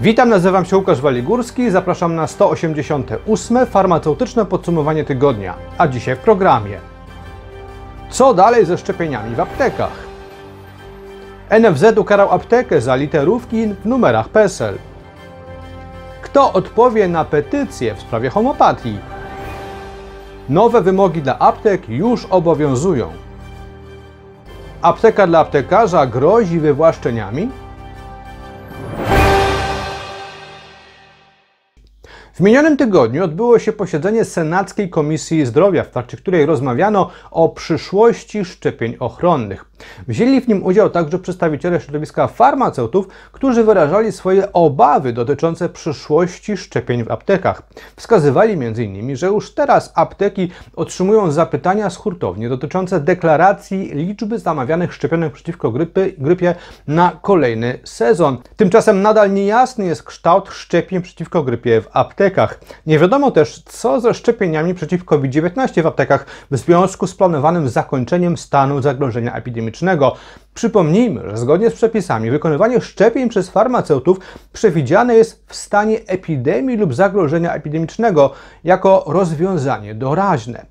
Witam, nazywam się Łukasz Waligórski, zapraszam na 188. farmaceutyczne podsumowanie tygodnia, a dzisiaj w programie. Co dalej ze szczepieniami w aptekach? NFZ ukarał aptekę za literówki w numerach PESEL. Kto odpowie na petycję w sprawie homopatii? Nowe wymogi dla aptek już obowiązują. Apteka dla aptekarza grozi wywłaszczeniami? W minionym tygodniu odbyło się posiedzenie Senackiej Komisji Zdrowia, w trakcie której rozmawiano o przyszłości szczepień ochronnych. Wzięli w nim udział także przedstawiciele środowiska farmaceutów, którzy wyrażali swoje obawy dotyczące przyszłości szczepień w aptekach. Wskazywali m.in., że już teraz apteki otrzymują zapytania z hurtowni dotyczące deklaracji liczby zamawianych szczepionek przeciwko grypy, grypie na kolejny sezon. Tymczasem nadal niejasny jest kształt szczepień przeciwko grypie w aptekach aptekach. Nie wiadomo też, co ze szczepieniami przeciw COVID-19 w aptekach w związku z planowanym zakończeniem stanu zagrożenia epidemicznego. Przypomnijmy, że zgodnie z przepisami wykonywanie szczepień przez farmaceutów przewidziane jest w stanie epidemii lub zagrożenia epidemicznego jako rozwiązanie doraźne.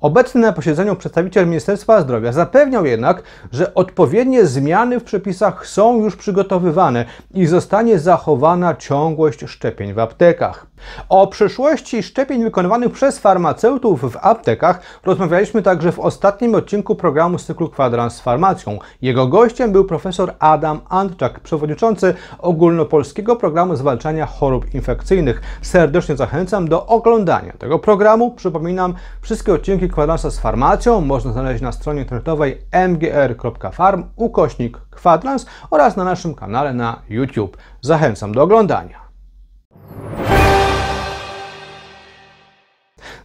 Obecny na posiedzeniu przedstawiciel Ministerstwa Zdrowia zapewniał jednak, że odpowiednie zmiany w przepisach są już przygotowywane i zostanie zachowana ciągłość szczepień w aptekach. O przyszłości szczepień wykonywanych przez farmaceutów w aptekach rozmawialiśmy także w ostatnim odcinku programu cyklu Kwadrans z Farmacją. Jego gościem był profesor Adam Antczak, przewodniczący ogólnopolskiego programu zwalczania chorób infekcyjnych. Serdecznie zachęcam do oglądania tego programu. Przypominam, wszystkie odcinki Kwadransa z Farmacją można znaleźć na stronie internetowej mgr.farm ukośnik kwadrans oraz na naszym kanale na YouTube. Zachęcam do oglądania.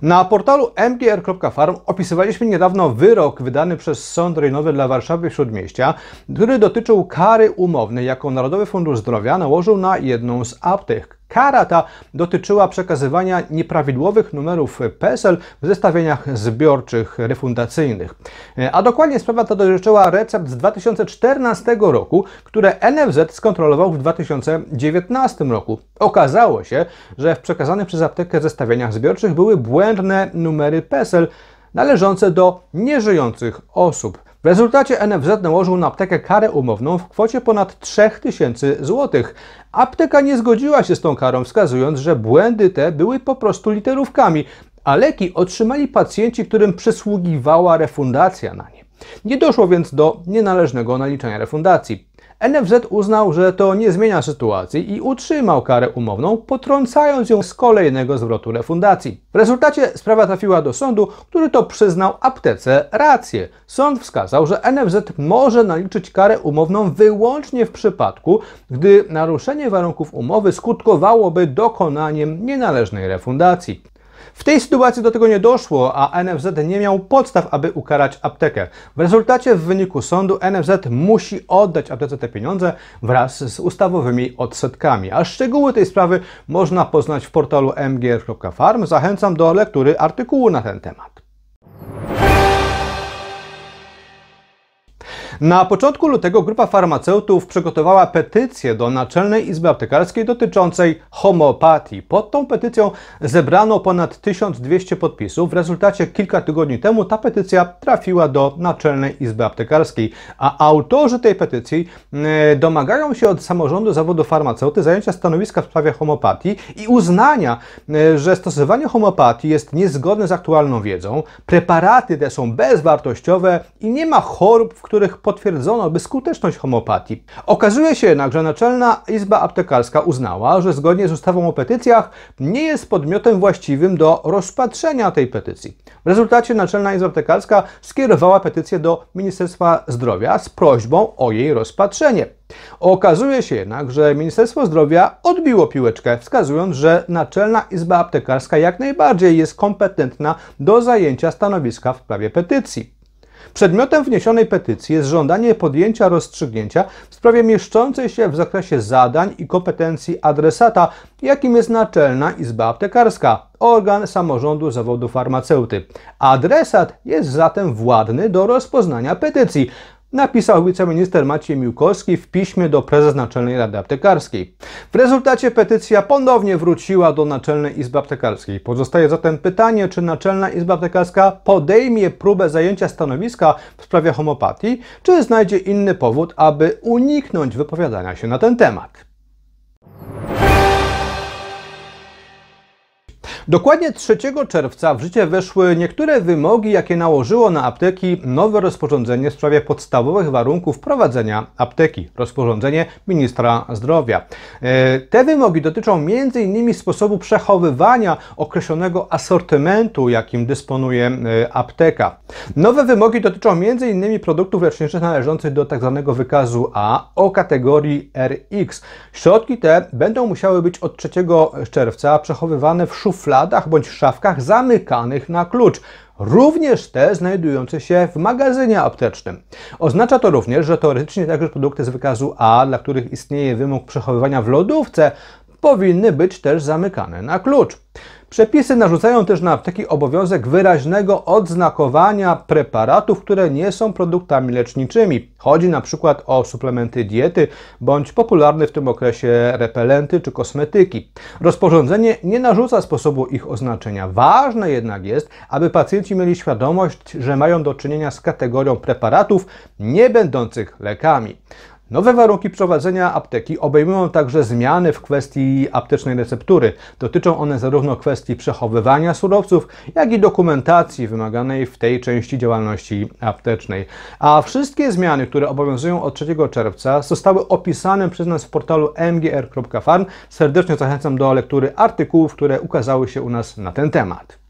Na portalu mtr.farm opisywaliśmy niedawno wyrok wydany przez Sąd Rejonowy dla Warszawy Śródmieścia, który dotyczył kary umownej, jaką Narodowy Fundusz Zdrowia nałożył na jedną z aptek, Kara ta dotyczyła przekazywania nieprawidłowych numerów PESEL w zestawieniach zbiorczych refundacyjnych. E, a dokładnie sprawa ta dotyczyła recept z 2014 roku, które NFZ skontrolował w 2019 roku. Okazało się, że w przekazanych przez aptekę zestawieniach zbiorczych były błędne numery PESEL należące do nieżyjących osób. W rezultacie NFZ nałożył na aptekę karę umowną w kwocie ponad 3000 zł. Apteka nie zgodziła się z tą karą, wskazując, że błędy te były po prostu literówkami, a leki otrzymali pacjenci, którym przysługiwała refundacja na nie. Nie doszło więc do nienależnego naliczenia refundacji. NFZ uznał, że to nie zmienia sytuacji i utrzymał karę umowną, potrącając ją z kolejnego zwrotu refundacji. W rezultacie sprawa trafiła do sądu, który to przyznał aptece rację. Sąd wskazał, że NFZ może naliczyć karę umowną wyłącznie w przypadku, gdy naruszenie warunków umowy skutkowałoby dokonaniem nienależnej refundacji. W tej sytuacji do tego nie doszło, a NFZ nie miał podstaw, aby ukarać aptekę. W rezultacie w wyniku sądu NFZ musi oddać aptece te pieniądze wraz z ustawowymi odsetkami. A szczegóły tej sprawy można poznać w portalu mgr.farm. Zachęcam do lektury artykułu na ten temat. Na początku lutego grupa farmaceutów przygotowała petycję do Naczelnej Izby Aptekarskiej dotyczącej homeopatii. Pod tą petycją zebrano ponad 1200 podpisów. W rezultacie kilka tygodni temu ta petycja trafiła do Naczelnej Izby Aptekarskiej, a autorzy tej petycji e, domagają się od samorządu zawodu farmaceuty zajęcia stanowiska w sprawie homeopatii i uznania, e, że stosowanie homeopatii jest niezgodne z aktualną wiedzą, preparaty te są bezwartościowe i nie ma chorób, w których pod potwierdzono by skuteczność homeopatii. Okazuje się jednak, że Naczelna Izba Aptekarska uznała, że zgodnie z ustawą o petycjach nie jest podmiotem właściwym do rozpatrzenia tej petycji. W rezultacie Naczelna Izba Aptekarska skierowała petycję do Ministerstwa Zdrowia z prośbą o jej rozpatrzenie. Okazuje się jednak, że Ministerstwo Zdrowia odbiło piłeczkę, wskazując, że Naczelna Izba Aptekarska jak najbardziej jest kompetentna do zajęcia stanowiska w sprawie petycji. Przedmiotem wniesionej petycji jest żądanie podjęcia rozstrzygnięcia w sprawie mieszczącej się w zakresie zadań i kompetencji adresata, jakim jest Naczelna Izba Aptekarska, organ samorządu zawodu farmaceuty. Adresat jest zatem władny do rozpoznania petycji, napisał wiceminister Maciej Miłkowski w piśmie do prezes Naczelnej Rady Aptekarskiej. W rezultacie petycja ponownie wróciła do Naczelnej Izby Aptekarskiej. Pozostaje zatem pytanie, czy Naczelna Izba Aptekarska podejmie próbę zajęcia stanowiska w sprawie homopatii, czy znajdzie inny powód, aby uniknąć wypowiadania się na ten temat. Dokładnie 3 czerwca w życie weszły niektóre wymogi, jakie nałożyło na apteki nowe rozporządzenie w sprawie podstawowych warunków prowadzenia apteki, rozporządzenie ministra zdrowia. E, te wymogi dotyczą m.in. sposobu przechowywania określonego asortymentu, jakim dysponuje e, apteka. Nowe wymogi dotyczą m.in. produktów leczniczych należących do tzw. Tak wykazu A o kategorii RX. Środki te będą musiały być od 3 czerwca przechowywane w szufladach szufladach bądź szafkach zamykanych na klucz, również te znajdujące się w magazynie aptecznym. Oznacza to również, że teoretycznie także produkty z wykazu A, dla których istnieje wymóg przechowywania w lodówce, powinny być też zamykane na klucz. Przepisy narzucają też na apteki obowiązek wyraźnego odznakowania preparatów, które nie są produktami leczniczymi. Chodzi na przykład o suplementy diety bądź popularne w tym okresie repelenty czy kosmetyki. Rozporządzenie nie narzuca sposobu ich oznaczenia. Ważne jednak jest, aby pacjenci mieli świadomość, że mają do czynienia z kategorią preparatów nie będących lekami. Nowe warunki prowadzenia apteki obejmują także zmiany w kwestii aptecznej receptury. Dotyczą one zarówno kwestii przechowywania surowców, jak i dokumentacji wymaganej w tej części działalności aptecznej. A wszystkie zmiany, które obowiązują od 3 czerwca, zostały opisane przez nas w portalu mgr.farm. Serdecznie zachęcam do lektury artykułów, które ukazały się u nas na ten temat.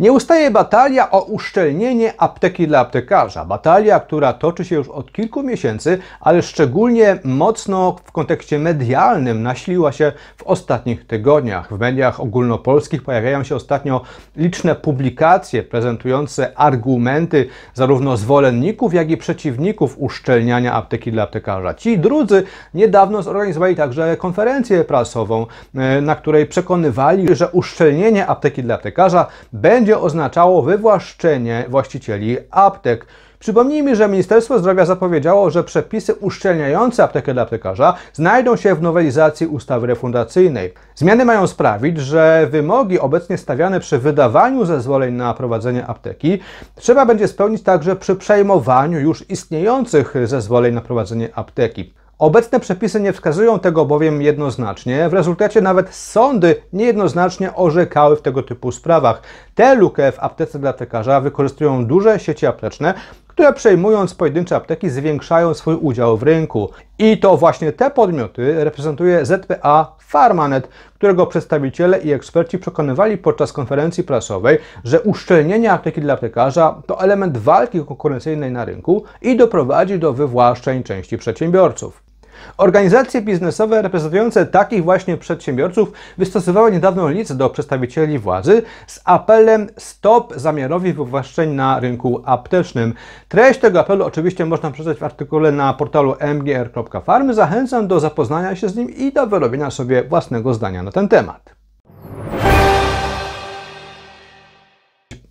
Nie ustaje batalia o uszczelnienie apteki dla aptekarza. Batalia, która toczy się już od kilku miesięcy, ale szczególnie mocno w kontekście medialnym naśliła się w ostatnich tygodniach. W mediach ogólnopolskich pojawiają się ostatnio liczne publikacje prezentujące argumenty zarówno zwolenników, jak i przeciwników uszczelniania apteki dla aptekarza. Ci drudzy niedawno zorganizowali także konferencję prasową, e, na której przekonywali, że uszczelnienie apteki dla aptekarza będzie będzie oznaczało wywłaszczenie właścicieli aptek. Przypomnijmy, że Ministerstwo Zdrowia zapowiedziało, że przepisy uszczelniające aptekę dla aptekarza znajdą się w nowelizacji ustawy refundacyjnej. Zmiany mają sprawić, że wymogi obecnie stawiane przy wydawaniu zezwoleń na prowadzenie apteki trzeba będzie spełnić także przy przejmowaniu już istniejących zezwoleń na prowadzenie apteki. Obecne przepisy nie wskazują tego bowiem jednoznacznie, w rezultacie nawet sądy niejednoznacznie orzekały w tego typu sprawach. Tę lukę w aptece dla lekarza wykorzystują duże sieci apteczne, które przejmując pojedyncze apteki zwiększają swój udział w rynku. I to właśnie te podmioty reprezentuje ZPA Farmanet, którego przedstawiciele i eksperci przekonywali podczas konferencji prasowej, że uszczelnienie apteki dla aptekarza to element walki konkurencyjnej na rynku i doprowadzi do wywłaszczeń części przedsiębiorców. Organizacje biznesowe reprezentujące takich właśnie przedsiębiorców wystosowały niedawno list do przedstawicieli władzy z apelem Stop zamiarowi wywłaszczeń na rynku aptecznym. Treść tego apelu oczywiście można przeczytać w artykule na portalu mgr.farm. Zachęcam do zapoznania się z nim i do wyrobienia sobie własnego zdania na ten temat.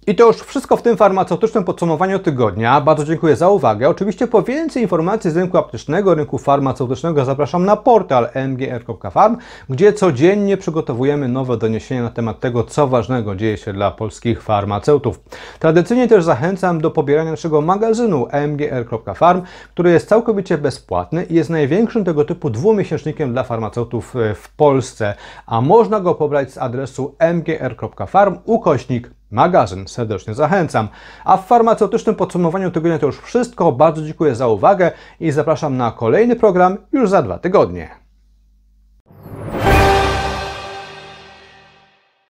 I to już wszystko w tym farmaceutycznym podsumowaniu tygodnia. Bardzo dziękuję za uwagę. Oczywiście po więcej informacji z rynku aptycznego, rynku farmaceutycznego zapraszam na portal mgr.farm, gdzie codziennie przygotowujemy nowe doniesienia na temat tego, co ważnego dzieje się dla polskich farmaceutów. Tradycyjnie też zachęcam do pobierania naszego magazynu mgr.farm, który jest całkowicie bezpłatny i jest największym tego typu dwumiesięcznikiem dla farmaceutów e, w Polsce, a można go pobrać z adresu mgr.farm ukośnik magazyn. Serdecznie zachęcam. A w farmaceutycznym podsumowaniu tygodnia to już wszystko. Bardzo dziękuję za uwagę i zapraszam na kolejny program już za dwa tygodnie.